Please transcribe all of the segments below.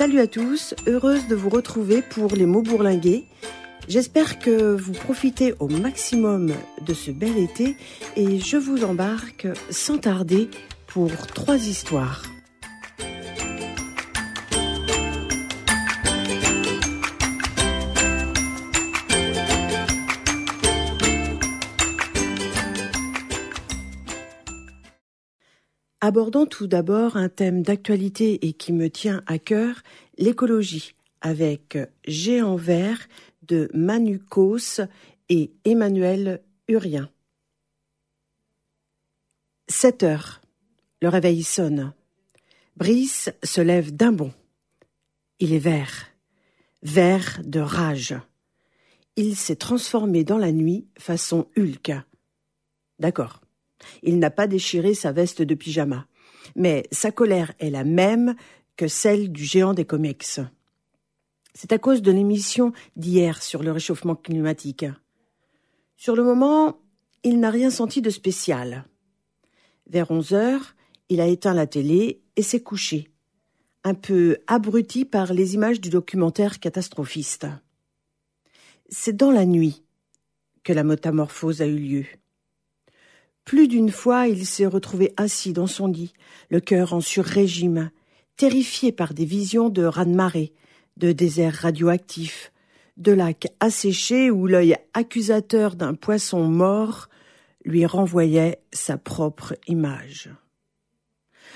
Salut à tous, heureuse de vous retrouver pour les mots bourlingués. J'espère que vous profitez au maximum de ce bel été et je vous embarque sans tarder pour trois histoires. abordons tout d'abord un thème d'actualité et qui me tient à cœur, l'écologie, avec Géant vert de Manu Kos et Emmanuel Hurien. 7 heures. Le réveil sonne. Brice se lève d'un bond. Il est vert. Vert de rage. Il s'est transformé dans la nuit façon Hulk. D'accord. Il n'a pas déchiré sa veste de pyjama. Mais sa colère est la même que celle du géant des comics. C'est à cause de l'émission d'hier sur le réchauffement climatique. Sur le moment, il n'a rien senti de spécial. Vers onze heures, il a éteint la télé et s'est couché, un peu abruti par les images du documentaire catastrophiste. C'est dans la nuit que la métamorphose a eu lieu. Plus d'une fois, il s'est retrouvé assis dans son lit, le cœur en surrégime, terrifié par des visions de raz-de-marée, de déserts radioactifs, de lacs asséchés où l'œil accusateur d'un poisson mort lui renvoyait sa propre image.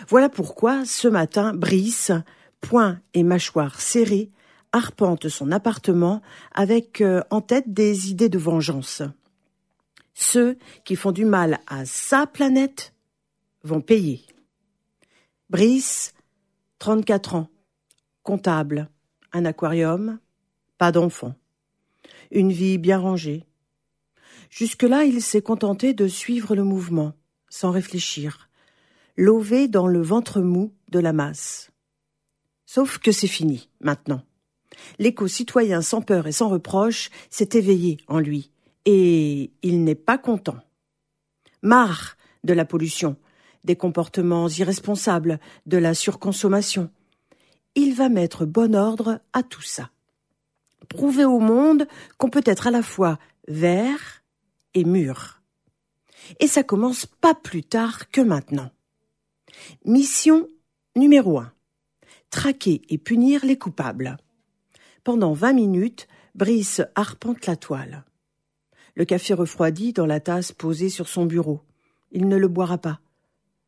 Voilà pourquoi, ce matin, Brice, poing et mâchoire serrés, arpente son appartement avec euh, en tête des idées de vengeance. Ceux qui font du mal à sa planète vont payer. Brice, 34 ans, comptable, un aquarium, pas d'enfant, une vie bien rangée. Jusque-là, il s'est contenté de suivre le mouvement, sans réfléchir, lové dans le ventre mou de la masse. Sauf que c'est fini, maintenant. L'écho citoyen sans peur et sans reproche s'est éveillé en lui et il n'est pas content. Marre de la pollution, des comportements irresponsables, de la surconsommation. Il va mettre bon ordre à tout ça. Prouver au monde qu'on peut être à la fois vert et mûr. Et ça commence pas plus tard que maintenant. Mission numéro 1. Traquer et punir les coupables. Pendant 20 minutes, Brice arpente la toile le café refroidi dans la tasse posée sur son bureau. Il ne le boira pas.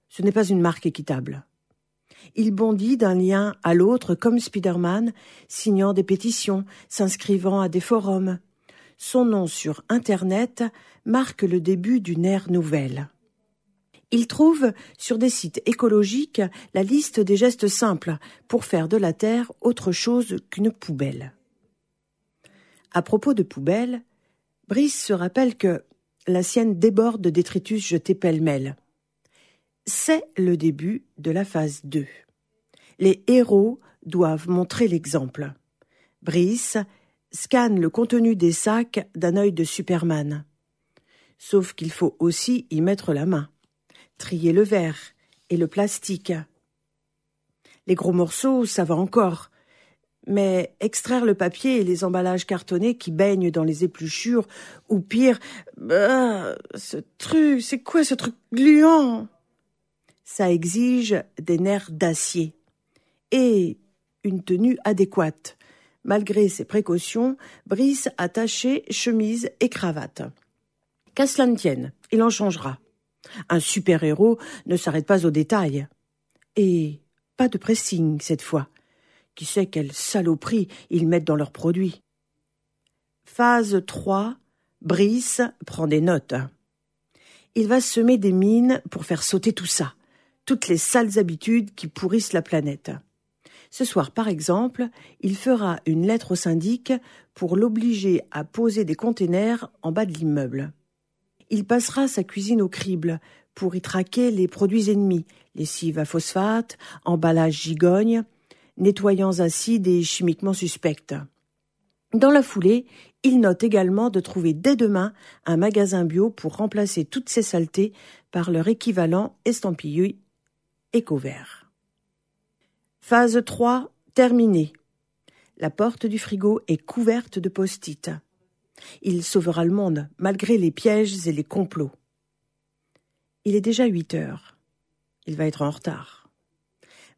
Ce n'est pas une marque équitable. Il bondit d'un lien à l'autre comme Spider-Man, signant des pétitions, s'inscrivant à des forums. Son nom sur Internet marque le début d'une ère nouvelle. Il trouve sur des sites écologiques la liste des gestes simples pour faire de la Terre autre chose qu'une poubelle. À propos de poubelles, Brice se rappelle que la sienne déborde de détritus jetés pêle-mêle. C'est le début de la phase 2. Les héros doivent montrer l'exemple. Brice scanne le contenu des sacs d'un œil de Superman. Sauf qu'il faut aussi y mettre la main, trier le verre et le plastique. Les gros morceaux, ça va encore, mais extraire le papier et les emballages cartonnés qui baignent dans les épluchures, ou pire, bah, ce truc, c'est quoi ce truc gluant Ça exige des nerfs d'acier et une tenue adéquate. Malgré ses précautions, Brice a taché chemise et cravate. Qu'à cela ne tienne, il en changera. Un super-héros ne s'arrête pas aux détails. Et pas de pressing cette fois. Qui sait quelle saloperie ils mettent dans leurs produits. Phase 3. Brice prend des notes. Il va semer des mines pour faire sauter tout ça, toutes les sales habitudes qui pourrissent la planète. Ce soir, par exemple, il fera une lettre au syndic pour l'obliger à poser des containers en bas de l'immeuble. Il passera sa cuisine au crible pour y traquer les produits ennemis, lessive à phosphate, emballage gigogne, nettoyant ainsi des chimiquement suspectes. Dans la foulée, il note également de trouver dès demain un magasin bio pour remplacer toutes ces saletés par leur équivalent estampillé éco-vert. Phase 3 terminée. La porte du frigo est couverte de post-it. Il sauvera le monde, malgré les pièges et les complots. Il est déjà huit heures. Il va être en retard.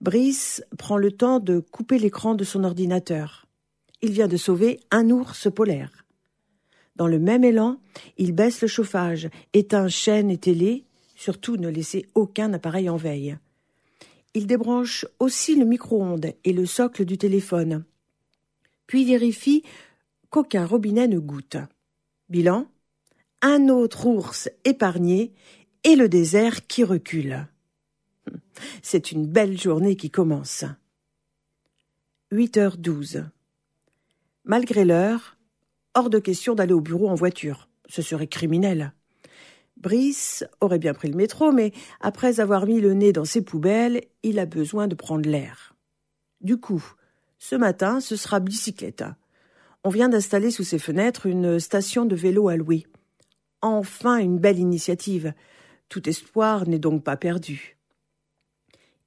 Brice prend le temps de couper l'écran de son ordinateur. Il vient de sauver un ours polaire. Dans le même élan, il baisse le chauffage, éteint chaîne et télé, surtout ne laisser aucun appareil en veille. Il débranche aussi le micro-ondes et le socle du téléphone, puis vérifie qu'aucun robinet ne goûte. Bilan un autre ours épargné et le désert qui recule. C'est une belle journée qui commence. 8h12. Malgré l'heure, hors de question d'aller au bureau en voiture. Ce serait criminel. Brice aurait bien pris le métro, mais après avoir mis le nez dans ses poubelles, il a besoin de prendre l'air. Du coup, ce matin, ce sera bicyclette. On vient d'installer sous ses fenêtres une station de vélo à louer. Enfin une belle initiative. Tout espoir n'est donc pas perdu.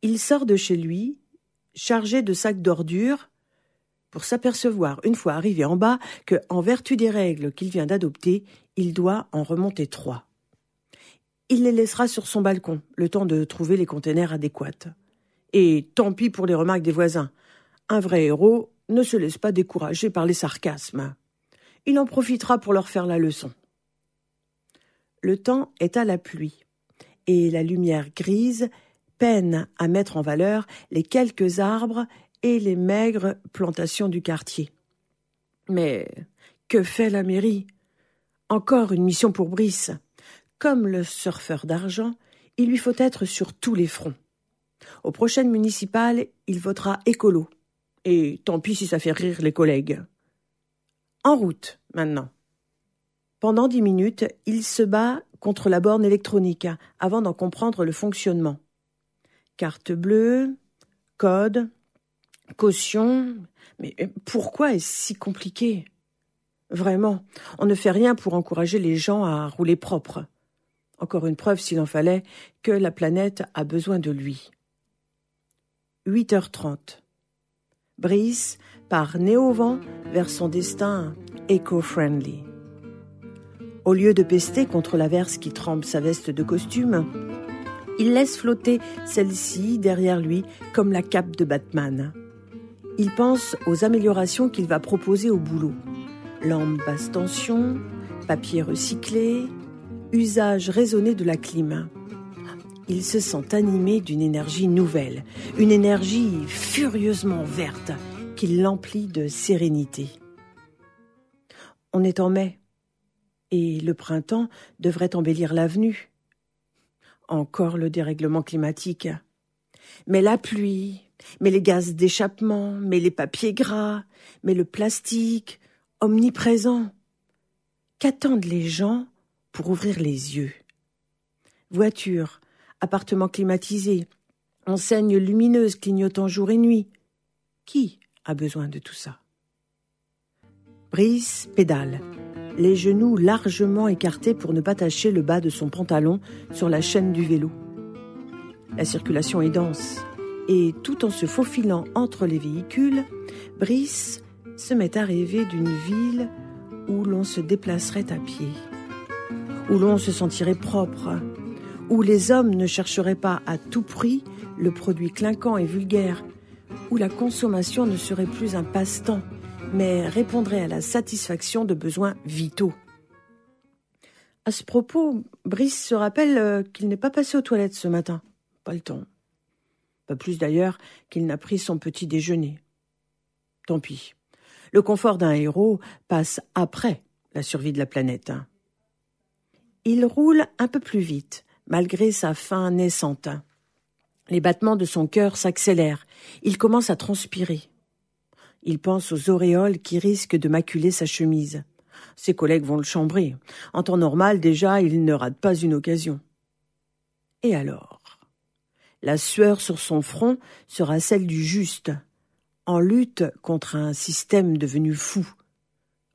Il sort de chez lui, chargé de sacs d'ordures, pour s'apercevoir, une fois arrivé en bas, que, en vertu des règles qu'il vient d'adopter, il doit en remonter trois. Il les laissera sur son balcon, le temps de trouver les containers adéquats. Et tant pis pour les remarques des voisins. Un vrai héros ne se laisse pas décourager par les sarcasmes. Il en profitera pour leur faire la leçon. Le temps est à la pluie, et la lumière grise peine à mettre en valeur les quelques arbres et les maigres plantations du quartier. Mais que fait la mairie Encore une mission pour Brice. Comme le surfeur d'argent, il lui faut être sur tous les fronts. Aux prochaines municipales, il votera écolo. Et tant pis si ça fait rire les collègues. En route, maintenant. Pendant dix minutes, il se bat contre la borne électronique avant d'en comprendre le fonctionnement carte bleue, code, caution. Mais euh, pourquoi est-ce si compliqué Vraiment, on ne fait rien pour encourager les gens à rouler propre. Encore une preuve, s'il en fallait, que la planète a besoin de lui. 8h30. Brice part néo-vent vers son destin éco-friendly. Au lieu de pester contre l'averse qui trempe sa veste de costume, il laisse flotter celle-ci derrière lui comme la cape de Batman. Il pense aux améliorations qu'il va proposer au boulot. Lampe basse tension, papier recyclé, usage raisonné de la clim. Il se sent animé d'une énergie nouvelle, une énergie furieusement verte qui l'emplit de sérénité. On est en mai, et le printemps devrait embellir l'avenue encore le dérèglement climatique. Mais la pluie, mais les gaz d'échappement, mais les papiers gras, mais le plastique, omniprésent. Qu'attendent les gens pour ouvrir les yeux Voitures, appartements climatisés, enseignes lumineuses clignotant jour et nuit. Qui a besoin de tout ça Brice pédale les genoux largement écartés pour ne pas tacher le bas de son pantalon sur la chaîne du vélo. La circulation est dense, et tout en se faufilant entre les véhicules, Brice se met à rêver d'une ville où l'on se déplacerait à pied, où l'on se sentirait propre, où les hommes ne chercheraient pas à tout prix le produit clinquant et vulgaire, où la consommation ne serait plus un passe-temps, mais répondrait à la satisfaction de besoins vitaux. À ce propos, Brice se rappelle euh, qu'il n'est pas passé aux toilettes ce matin. Pas le temps. Pas plus d'ailleurs qu'il n'a pris son petit déjeuner. Tant pis. Le confort d'un héros passe après la survie de la planète. Hein. Il roule un peu plus vite, malgré sa faim naissante. Hein. Les battements de son cœur s'accélèrent. Il commence à transpirer. Il pense aux auréoles qui risquent de maculer sa chemise. Ses collègues vont le chambrer. En temps normal, déjà, il ne rate pas une occasion. Et alors La sueur sur son front sera celle du juste, en lutte contre un système devenu fou.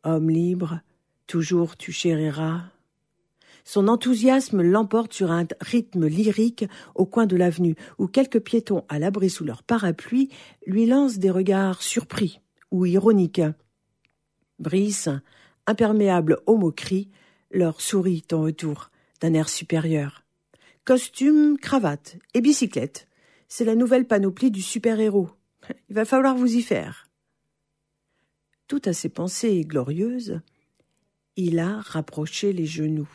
Homme libre, toujours tu chériras son enthousiasme l'emporte sur un rythme lyrique au coin de l'avenue, où quelques piétons à l'abri sous leur parapluie lui lancent des regards surpris ou ironiques. Brice, imperméable aux moqueries, leur sourit en retour, d'un air supérieur. Costume, cravate et bicyclette, c'est la nouvelle panoplie du super-héros. Il va falloir vous y faire. Tout à ses pensées glorieuses, il a rapproché les genoux.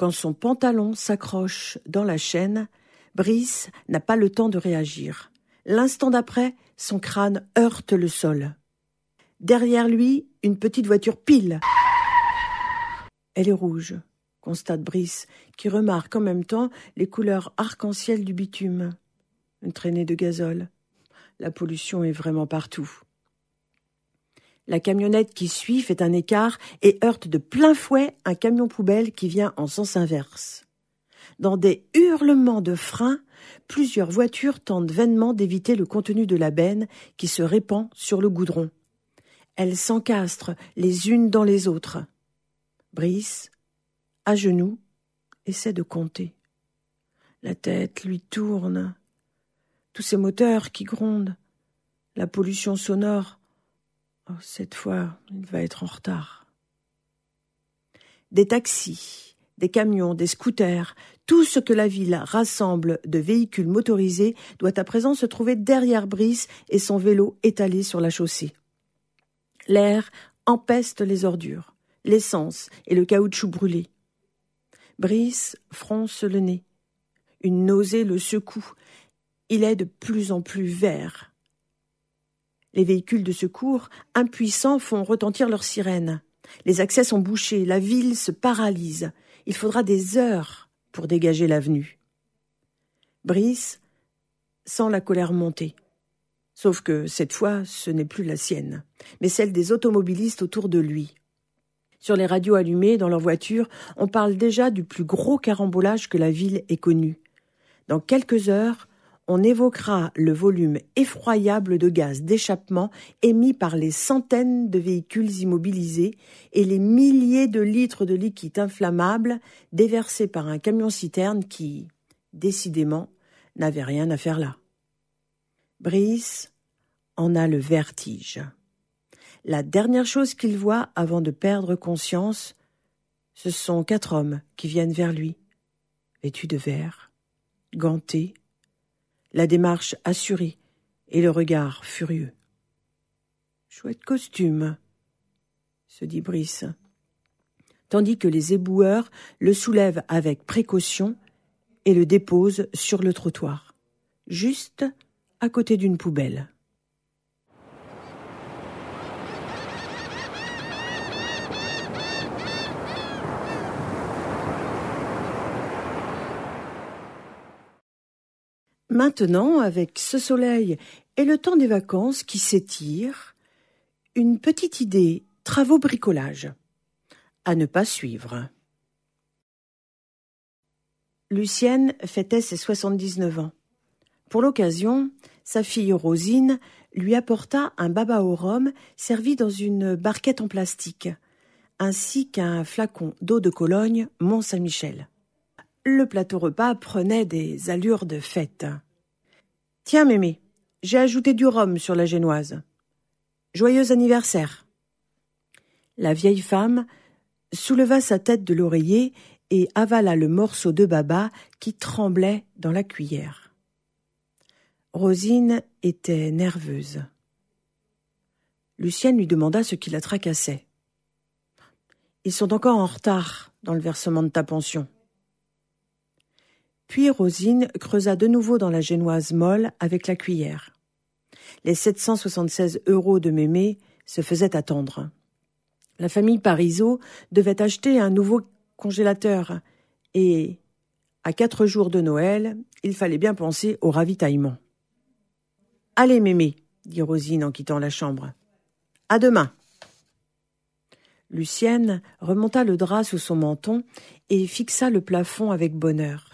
Quand son pantalon s'accroche dans la chaîne, Brice n'a pas le temps de réagir. L'instant d'après, son crâne heurte le sol. Derrière lui, une petite voiture pile. Elle est rouge, constate Brice, qui remarque en même temps les couleurs arc-en-ciel du bitume. Une traînée de gazole. La pollution est vraiment partout. La camionnette qui suit fait un écart et heurte de plein fouet un camion poubelle qui vient en sens inverse. Dans des hurlements de freins, plusieurs voitures tentent vainement d'éviter le contenu de la benne qui se répand sur le goudron. Elles s'encastrent les unes dans les autres. Brice, à genoux, essaie de compter. La tête lui tourne. Tous ces moteurs qui grondent, la pollution sonore, Oh, cette fois, il va être en retard. Des taxis, des camions, des scooters, tout ce que la ville rassemble de véhicules motorisés doit à présent se trouver derrière Brice et son vélo étalé sur la chaussée. L'air empeste les ordures, l'essence et le caoutchouc brûlé. Brice fronce le nez. Une nausée le secoue. Il est de plus en plus vert. Les véhicules de secours, impuissants, font retentir leurs sirènes. Les accès sont bouchés, la ville se paralyse. Il faudra des heures pour dégager l'avenue. Brice sent la colère monter. Sauf que cette fois, ce n'est plus la sienne, mais celle des automobilistes autour de lui. Sur les radios allumées, dans leurs voitures, on parle déjà du plus gros carambolage que la ville ait connu. Dans quelques heures, on évoquera le volume effroyable de gaz d'échappement émis par les centaines de véhicules immobilisés et les milliers de litres de liquide inflammable déversés par un camion-citerne qui, décidément, n'avait rien à faire là. Brice en a le vertige. La dernière chose qu'il voit avant de perdre conscience, ce sont quatre hommes qui viennent vers lui, vêtus de vert, gantés, la démarche assurée et le regard furieux. Chouette costume, se dit Brice, tandis que les éboueurs le soulèvent avec précaution et le déposent sur le trottoir, juste à côté d'une poubelle. Maintenant, avec ce soleil et le temps des vacances qui s'étire, une petite idée travaux bricolage à ne pas suivre. Lucienne fêtait ses soixante-dix-neuf ans. Pour l'occasion, sa fille Rosine lui apporta un baba au rhum servi dans une barquette en plastique, ainsi qu'un flacon d'eau de Cologne Mont-Saint-Michel le plateau repas prenait des allures de fête. Tiens, mémé, j'ai ajouté du rhum sur la génoise. Joyeux anniversaire. La vieille femme souleva sa tête de l'oreiller et avala le morceau de baba qui tremblait dans la cuillère. Rosine était nerveuse. Lucien lui demanda ce qui la tracassait. Ils sont encore en retard dans le versement de ta pension. Puis Rosine creusa de nouveau dans la génoise molle avec la cuillère. Les 776 euros de mémé se faisaient attendre. La famille Parisot devait acheter un nouveau congélateur et, à quatre jours de Noël, il fallait bien penser au ravitaillement. Allez, mémé, dit Rosine en quittant la chambre. À demain. Lucienne remonta le drap sous son menton et fixa le plafond avec bonheur.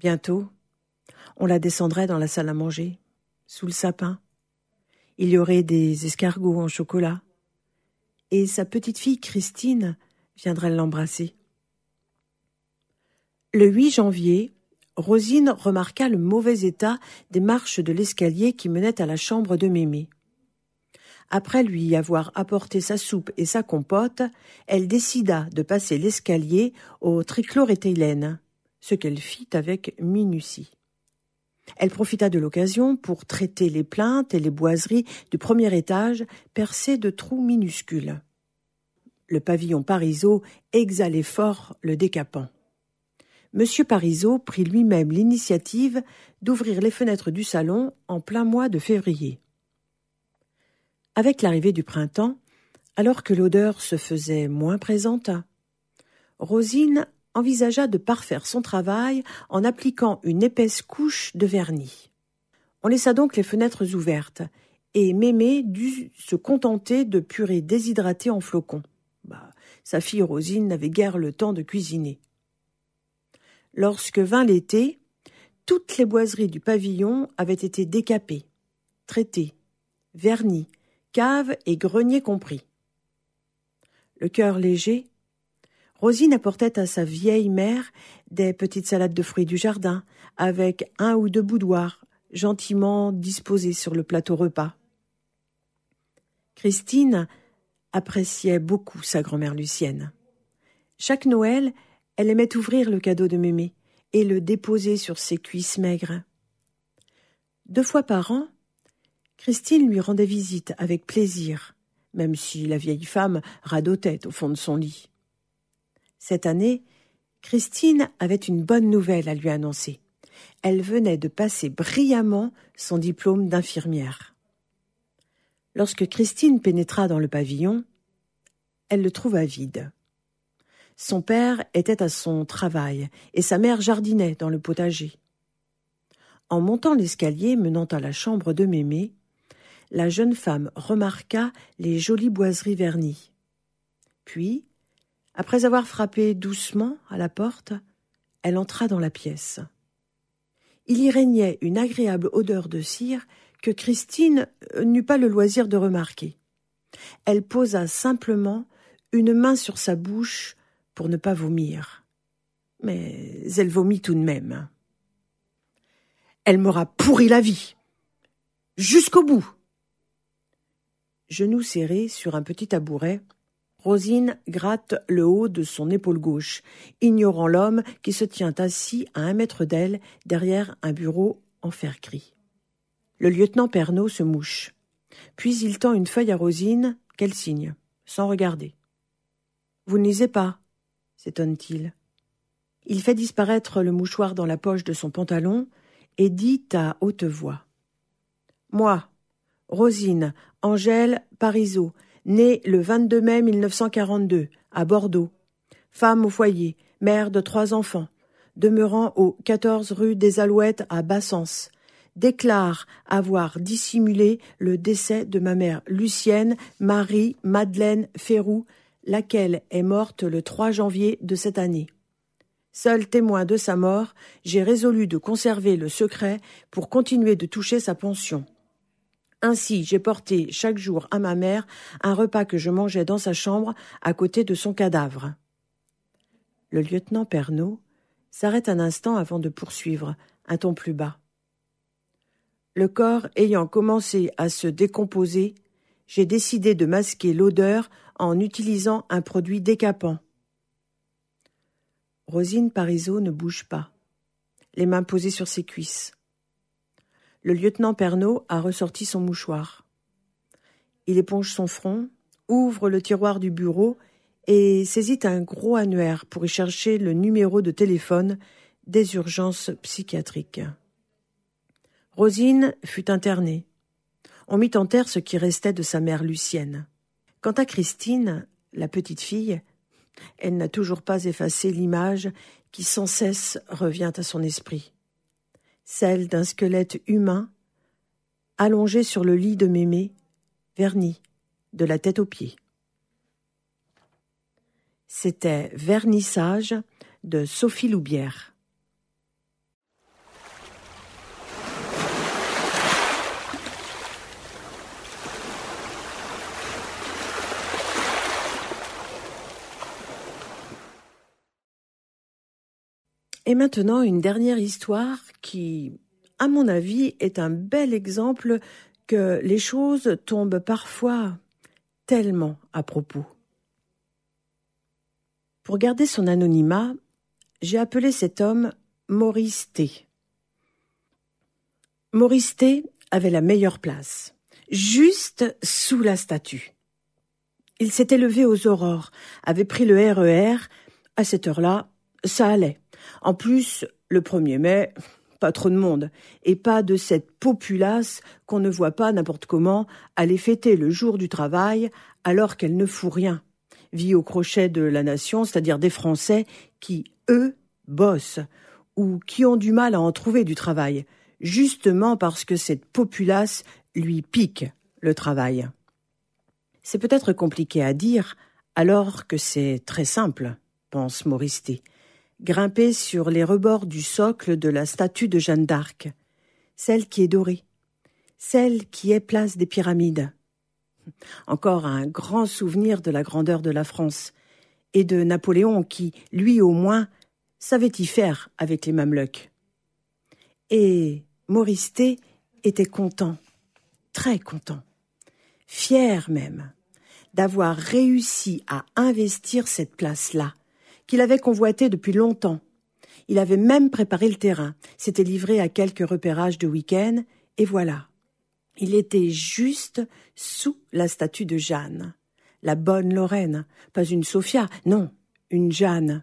Bientôt, on la descendrait dans la salle à manger, sous le sapin. Il y aurait des escargots en chocolat. Et sa petite fille Christine viendrait l'embrasser. Le 8 janvier, Rosine remarqua le mauvais état des marches de l'escalier qui menait à la chambre de Mémé. Après lui avoir apporté sa soupe et sa compote, elle décida de passer l'escalier au trichloréthylène ce qu'elle fit avec minutie. Elle profita de l'occasion pour traiter les plaintes et les boiseries du premier étage percées de trous minuscules. Le pavillon Parisot exhalait fort le décapant. Monsieur Parisot prit lui-même l'initiative d'ouvrir les fenêtres du salon en plein mois de février. Avec l'arrivée du printemps, alors que l'odeur se faisait moins présente, Rosine envisagea de parfaire son travail en appliquant une épaisse couche de vernis. On laissa donc les fenêtres ouvertes, et Mémé dut se contenter de purée déshydratée en flocons. Bah, sa fille Rosine n'avait guère le temps de cuisiner. Lorsque vint l'été, toutes les boiseries du pavillon avaient été décapées, traitées, vernies, caves et greniers compris. Le cœur léger, Rosine apportait à sa vieille mère des petites salades de fruits du jardin, avec un ou deux boudoirs, gentiment disposés sur le plateau repas. Christine appréciait beaucoup sa grand-mère Lucienne. Chaque Noël, elle aimait ouvrir le cadeau de mémé et le déposer sur ses cuisses maigres. Deux fois par an, Christine lui rendait visite avec plaisir, même si la vieille femme radotait au fond de son lit. Cette année, Christine avait une bonne nouvelle à lui annoncer. Elle venait de passer brillamment son diplôme d'infirmière. Lorsque Christine pénétra dans le pavillon, elle le trouva vide. Son père était à son travail et sa mère jardinait dans le potager. En montant l'escalier menant à la chambre de Mémé, la jeune femme remarqua les jolies boiseries vernies. Puis, après avoir frappé doucement à la porte, elle entra dans la pièce. Il y régnait une agréable odeur de cire que Christine euh, n'eut pas le loisir de remarquer. Elle posa simplement une main sur sa bouche pour ne pas vomir. Mais elle vomit tout de même. Elle m'aura pourri la vie. Jusqu'au bout. Genoux serré sur un petit tabouret, Rosine gratte le haut de son épaule gauche, ignorant l'homme qui se tient assis à un mètre d'elle derrière un bureau en fer gris. Le lieutenant Pernaud se mouche. Puis il tend une feuille à Rosine qu'elle signe, sans regarder. Vous ne lisez pas, s'étonne-t-il. Il fait disparaître le mouchoir dans la poche de son pantalon et dit à haute voix Moi, Rosine, Angèle, Parisot, née le 22 mai 1942 à Bordeaux, femme au foyer, mère de trois enfants, demeurant au 14 rue des Alouettes à Bassens, déclare avoir dissimulé le décès de ma mère Lucienne Marie Madeleine Ferroux, laquelle est morte le 3 janvier de cette année. Seul témoin de sa mort, j'ai résolu de conserver le secret pour continuer de toucher sa pension. Ainsi, j'ai porté chaque jour à ma mère un repas que je mangeais dans sa chambre à côté de son cadavre. Le lieutenant Pernaud s'arrête un instant avant de poursuivre, un ton plus bas. Le corps ayant commencé à se décomposer, j'ai décidé de masquer l'odeur en utilisant un produit décapant. Rosine Parisot ne bouge pas, les mains posées sur ses cuisses le lieutenant Pernaud a ressorti son mouchoir. Il éponge son front, ouvre le tiroir du bureau et saisit un gros annuaire pour y chercher le numéro de téléphone des urgences psychiatriques. Rosine fut internée. On mit en terre ce qui restait de sa mère Lucienne. Quant à Christine, la petite fille, elle n'a toujours pas effacé l'image qui sans cesse revient à son esprit celle d'un squelette humain allongé sur le lit de mémé, verni de la tête aux pieds. C'était Vernissage de Sophie Loubière. Et maintenant, une dernière histoire qui, à mon avis, est un bel exemple que les choses tombent parfois tellement à propos. Pour garder son anonymat, j'ai appelé cet homme Maurice T. Maurice T avait la meilleure place, juste sous la statue. Il s'était levé aux aurores, avait pris le RER, e à cette heure-là, ça allait. En plus, le 1er mai, pas trop de monde, et pas de cette populace qu'on ne voit pas n'importe comment aller fêter le jour du travail alors qu'elle ne fout rien. Vie au crochet de la nation, c'est-à-dire des Français qui, eux, bossent, ou qui ont du mal à en trouver du travail, justement parce que cette populace lui pique le travail. C'est peut-être compliqué à dire, alors que c'est très simple, pense Grimper sur les rebords du socle de la statue de Jeanne d'Arc, celle qui est dorée, celle qui est place des pyramides. Encore un grand souvenir de la grandeur de la France et de Napoléon qui, lui au moins, savait y faire avec les Mamelouks. Et Maurice T était content, très content, fier même, d'avoir réussi à investir cette place-là, qu'il avait convoité depuis longtemps. Il avait même préparé le terrain, s'était livré à quelques repérages de week-end, et voilà. Il était juste sous la statue de Jeanne. La bonne Lorraine, pas une Sophia, non, une Jeanne.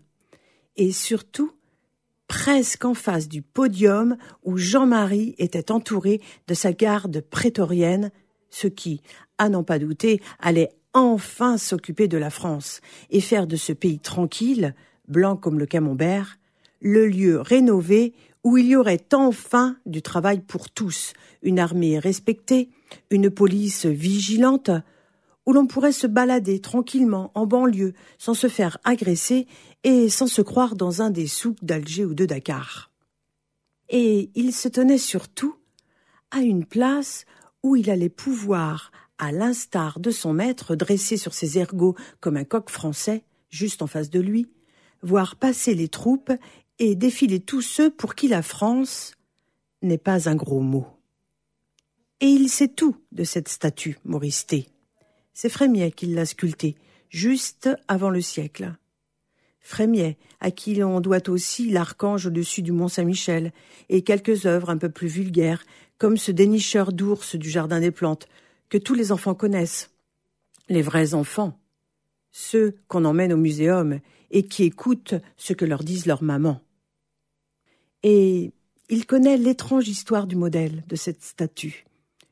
Et surtout, presque en face du podium où Jean-Marie était entouré de sa garde prétorienne, ce qui, à n'en pas douter, allait enfin s'occuper de la France et faire de ce pays tranquille, blanc comme le camembert, le lieu rénové où il y aurait enfin du travail pour tous, une armée respectée, une police vigilante, où l'on pourrait se balader tranquillement en banlieue sans se faire agresser et sans se croire dans un des souks d'Alger ou de Dakar. Et il se tenait surtout à une place où il allait pouvoir à l'instar de son maître dressé sur ses ergots comme un coq français, juste en face de lui, voir passer les troupes et défiler tous ceux pour qui la France n'est pas un gros mot. Et il sait tout de cette statue, Maurice C'est Frémiet qui l'a sculptée, juste avant le siècle. Frémier à qui l'on doit aussi l'archange au-dessus du Mont Saint-Michel, et quelques œuvres un peu plus vulgaires, comme ce dénicheur d'ours du Jardin des Plantes, que tous les enfants connaissent, les vrais enfants, ceux qu'on emmène au muséum et qui écoutent ce que leur disent leurs mamans. Et il connaît l'étrange histoire du modèle de cette statue,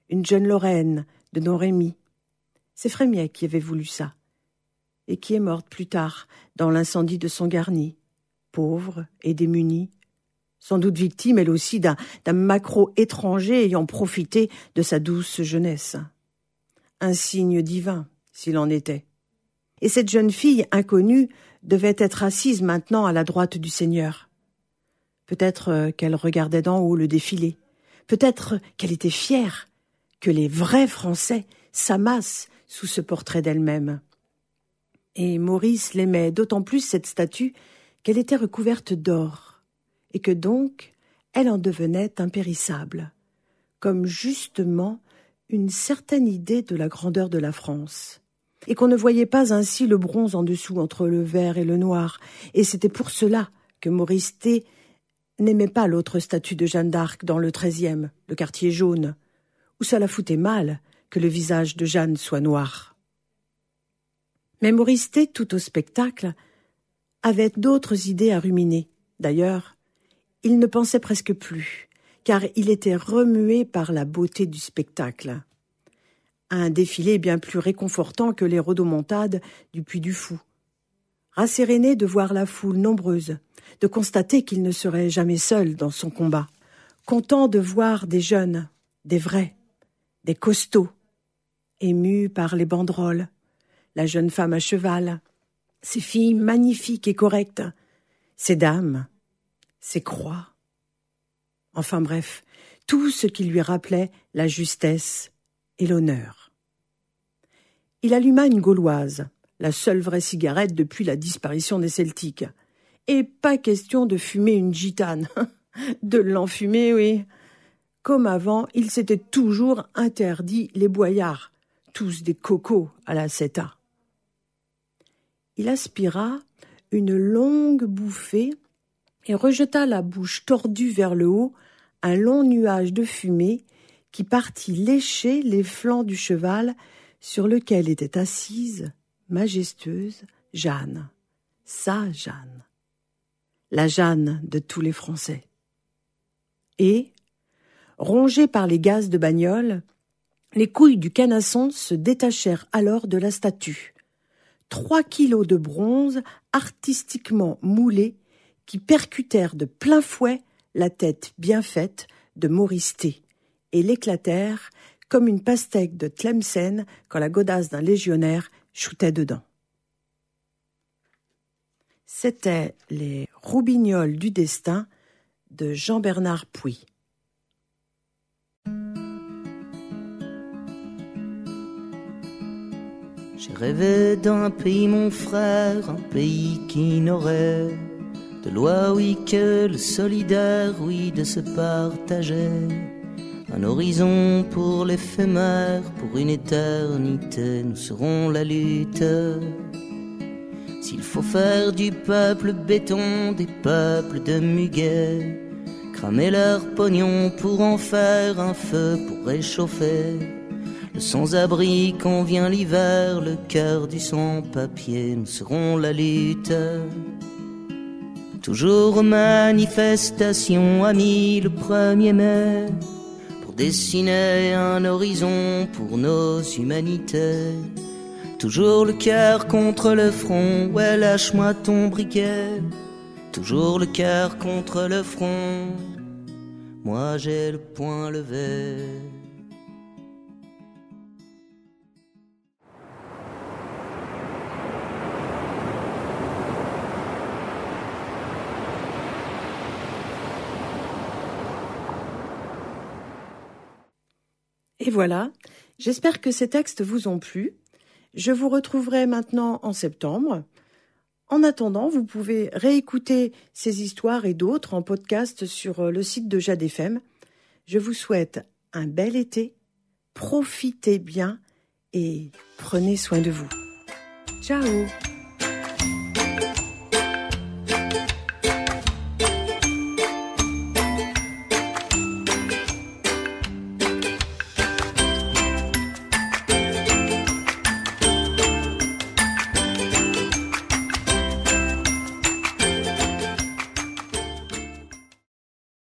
une jeune Lorraine de Norémy. C'est Frémiet qui avait voulu ça, et qui est morte plus tard dans l'incendie de son garni, pauvre et démunie, sans doute victime elle aussi d'un macro étranger ayant profité de sa douce jeunesse un signe divin, s'il en était. Et cette jeune fille inconnue devait être assise maintenant à la droite du Seigneur. Peut-être euh, qu'elle regardait d'en haut le défilé. Peut-être qu'elle était fière que les vrais Français s'amassent sous ce portrait d'elle-même. Et Maurice l'aimait d'autant plus cette statue qu'elle était recouverte d'or, et que donc elle en devenait impérissable, comme justement une certaine idée de la grandeur de la France, et qu'on ne voyait pas ainsi le bronze en dessous entre le vert et le noir, et c'était pour cela que Maurice n'aimait pas l'autre statue de Jeanne d'Arc dans le treizième, le quartier jaune, où ça la foutait mal que le visage de Jeanne soit noir. Mais Maurice tout au spectacle, avait d'autres idées à ruminer. D'ailleurs, il ne pensait presque plus, car il était remué par la beauté du spectacle. Un défilé bien plus réconfortant que les rodomontades du Puy du Fou. Rasséréné de voir la foule nombreuse, de constater qu'il ne serait jamais seul dans son combat, content de voir des jeunes, des vrais, des costauds, ému par les banderoles, la jeune femme à cheval, ses filles magnifiques et correctes, ces dames, ces croix, enfin bref, tout ce qui lui rappelait la justesse et l'honneur. Il alluma une gauloise, la seule vraie cigarette depuis la disparition des Celtiques. Et pas question de fumer une gitane. de l'enfumer, oui. Comme avant, il s'était toujours interdit les boyards, tous des cocos à la seta. Il aspira une longue bouffée et rejeta la bouche tordue vers le haut un long nuage de fumée qui partit lécher les flancs du cheval sur lequel était assise, majestueuse, Jeanne, sa Jeanne, la Jeanne de tous les Français. Et, rongées par les gaz de bagnole, les couilles du canasson se détachèrent alors de la statue. Trois kilos de bronze artistiquement moulés qui percutèrent de plein fouet la tête bien faite de Maurice T. et l'éclatèrent comme une pastèque de Tlemcen quand la godasse d'un légionnaire shootait dedans. C'était Les Roubignoles du destin de Jean-Bernard Puy. J'ai rêvé d'un pays, mon frère, un pays qui n'aurait de loi, oui, que le solidaire, oui, de se partager. Un horizon pour l'éphémère, pour une éternité, nous serons la lutte. S'il faut faire du peuple béton, des peuples de muguet, cramer leurs pognons pour en faire un feu pour réchauffer. Le sans-abri quand vient l'hiver, le cœur du sans-papier, nous serons la lutte. Toujours manifestation, à le 1er mai, pour dessiner un horizon pour nos humanités. Toujours le cœur contre le front, ouais lâche-moi ton briquet. Toujours le cœur contre le front, moi j'ai le poing levé. Et voilà, j'espère que ces textes vous ont plu. Je vous retrouverai maintenant en septembre. En attendant, vous pouvez réécouter ces histoires et d'autres en podcast sur euh, le site de Jade FM. Je vous souhaite un bel été, profitez bien et prenez soin de vous. Ciao